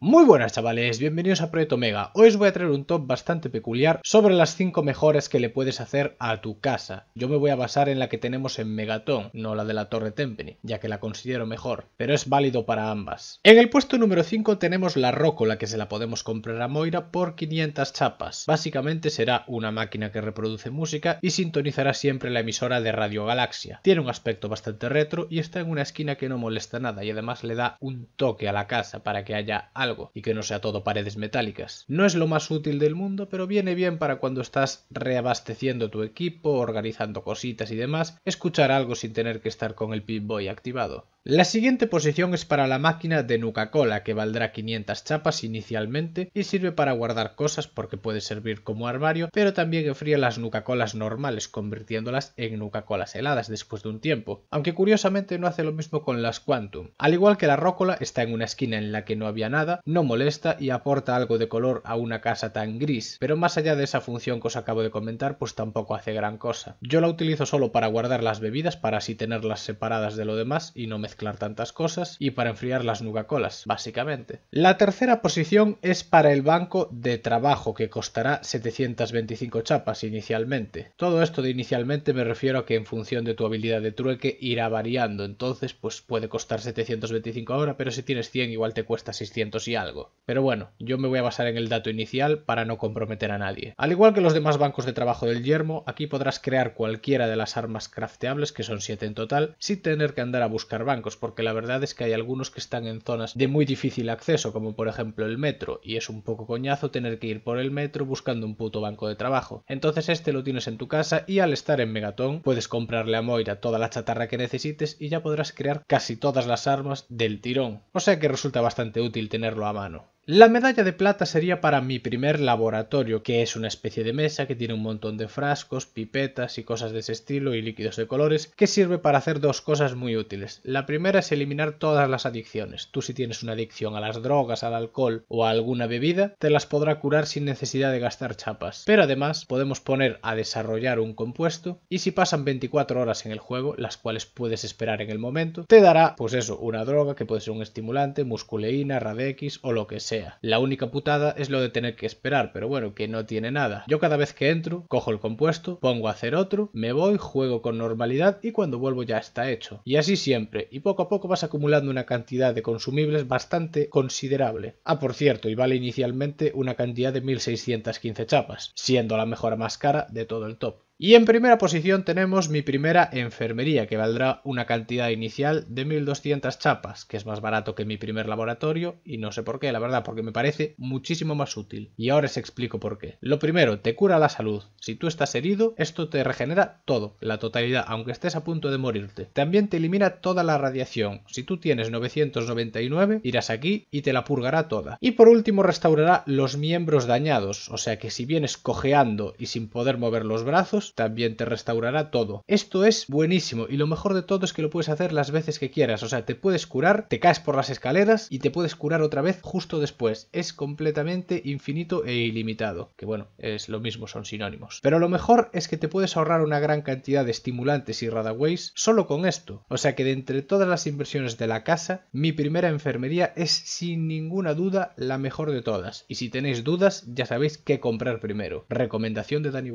Muy buenas chavales, bienvenidos a Proyecto Mega. Hoy os voy a traer un top bastante peculiar sobre las 5 mejores que le puedes hacer a tu casa. Yo me voy a basar en la que tenemos en Megaton, no la de la Torre Tempany, ya que la considero mejor, pero es válido para ambas. En el puesto número 5 tenemos la rocola que se la podemos comprar a Moira por 500 chapas. Básicamente será una máquina que reproduce música y sintonizará siempre la emisora de Radio Galaxia. Tiene un aspecto bastante retro y está en una esquina que no molesta nada y además le da un toque a la casa para que haya algo y que no sea todo paredes metálicas. No es lo más útil del mundo, pero viene bien para cuando estás reabasteciendo tu equipo, organizando cositas y demás, escuchar algo sin tener que estar con el Pip Boy activado. La siguiente posición es para la máquina de Nuca cola que valdrá 500 chapas inicialmente y sirve para guardar cosas porque puede servir como armario, pero también enfría las nucacolas colas normales convirtiéndolas en nucacolas colas heladas después de un tiempo, aunque curiosamente no hace lo mismo con las Quantum. Al igual que la Rócola está en una esquina en la que no había nada, no molesta y aporta algo de color a una casa tan gris, pero más allá de esa función que os acabo de comentar pues tampoco hace gran cosa. Yo la utilizo solo para guardar las bebidas para así tenerlas separadas de lo demás y no me mezclar tantas cosas y para enfriar las nugacolas, básicamente. La tercera posición es para el banco de trabajo, que costará 725 chapas inicialmente. Todo esto de inicialmente me refiero a que en función de tu habilidad de trueque irá variando, entonces pues puede costar 725 ahora, pero si tienes 100 igual te cuesta 600 y algo. Pero bueno, yo me voy a basar en el dato inicial para no comprometer a nadie. Al igual que los demás bancos de trabajo del yermo, aquí podrás crear cualquiera de las armas crafteables, que son 7 en total, sin tener que andar a buscar bancos porque la verdad es que hay algunos que están en zonas de muy difícil acceso, como por ejemplo el metro, y es un poco coñazo tener que ir por el metro buscando un puto banco de trabajo. Entonces este lo tienes en tu casa y al estar en Megatón puedes comprarle a Moira toda la chatarra que necesites y ya podrás crear casi todas las armas del tirón. O sea que resulta bastante útil tenerlo a mano. La medalla de plata sería para mi primer laboratorio, que es una especie de mesa que tiene un montón de frascos, pipetas y cosas de ese estilo y líquidos de colores, que sirve para hacer dos cosas muy útiles. La primera es eliminar todas las adicciones. Tú si tienes una adicción a las drogas, al alcohol o a alguna bebida, te las podrá curar sin necesidad de gastar chapas. Pero además podemos poner a desarrollar un compuesto y si pasan 24 horas en el juego, las cuales puedes esperar en el momento, te dará pues eso, una droga que puede ser un estimulante, musculeína, radex o lo que sea la única putada es lo de tener que esperar, pero bueno, que no tiene nada. Yo cada vez que entro, cojo el compuesto, pongo a hacer otro, me voy, juego con normalidad y cuando vuelvo ya está hecho. Y así siempre, y poco a poco vas acumulando una cantidad de consumibles bastante considerable. Ah, por cierto, y vale inicialmente una cantidad de 1615 chapas, siendo la mejora más cara de todo el top. Y en primera posición tenemos mi primera enfermería, que valdrá una cantidad inicial de 1200 chapas, que es más barato que mi primer laboratorio, y no sé por qué, la verdad, porque me parece muchísimo más útil. Y ahora os explico por qué. Lo primero, te cura la salud. Si tú estás herido, esto te regenera todo, la totalidad, aunque estés a punto de morirte. También te elimina toda la radiación. Si tú tienes 999, irás aquí y te la purgará toda. Y por último, restaurará los miembros dañados, o sea que si vienes cojeando y sin poder mover los brazos, también te restaurará todo. Esto es buenísimo y lo mejor de todo es que lo puedes hacer las veces que quieras, o sea, te puedes curar, te caes por las escaleras y te puedes curar otra vez justo después. Es completamente infinito e ilimitado, que bueno, es lo mismo, son sinónimos. Pero lo mejor es que te puedes ahorrar una gran cantidad de estimulantes y radaways solo con esto, o sea que de entre todas las inversiones de la casa, mi primera enfermería es sin ninguna duda la mejor de todas, y si tenéis dudas ya sabéis qué comprar primero. Recomendación de Dani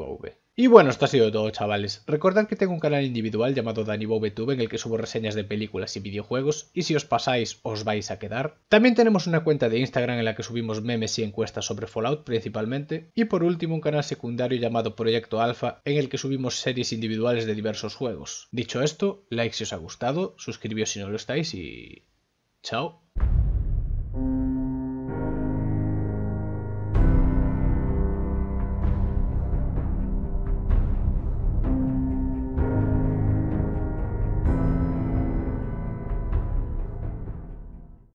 y bueno, esto ha sido todo, chavales. Recordad que tengo un canal individual llamado DaniBobetube en el que subo reseñas de películas y videojuegos, y si os pasáis, os vais a quedar. También tenemos una cuenta de Instagram en la que subimos memes y encuestas sobre Fallout principalmente, y por último un canal secundario llamado Proyecto Alpha en el que subimos series individuales de diversos juegos. Dicho esto, like si os ha gustado, suscribíos si no lo estáis y... chao.